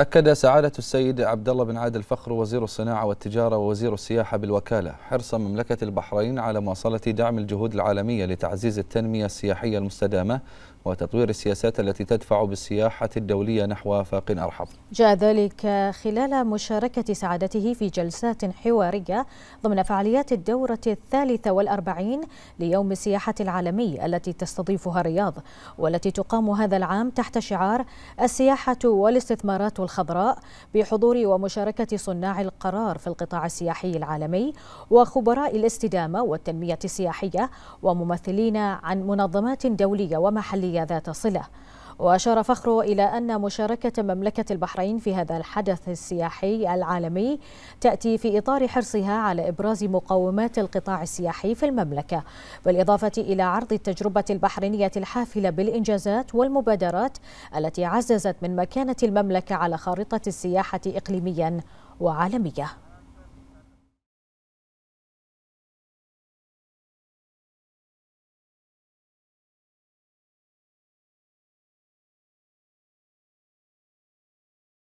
أكد سعادة السيد عبد الله بن عادل الفخر وزير الصناعة والتجارة ووزير السياحة بالوكالة حرص مملكة البحرين على مواصلة دعم الجهود العالمية لتعزيز التنمية السياحية المستدامة وتطوير السياسات التي تدفع بالسياحة الدولية نحو فاق أرحب جاء ذلك خلال مشاركة سعادته في جلسات حوارية ضمن فعاليات الدورة الثالثة والأربعين ليوم السياحة العالمي التي تستضيفها الرياض والتي تقام هذا العام تحت شعار السياحة والاستثمارات الخضراء بحضور ومشاركة صناع القرار في القطاع السياحي العالمي وخبراء الاستدامة والتنمية السياحية وممثلين عن منظمات دولية ومحلية الدولية ذات صلة وأشار فخر إلى أن مشاركة مملكة البحرين في هذا الحدث السياحي العالمي تأتي في إطار حرصها على إبراز مقومات القطاع السياحي في المملكة بالإضافة إلى عرض التجربة البحرينية الحافلة بالإنجازات والمبادرات التي عززت من مكانة المملكة على خارطة السياحة إقليميا وعالمياً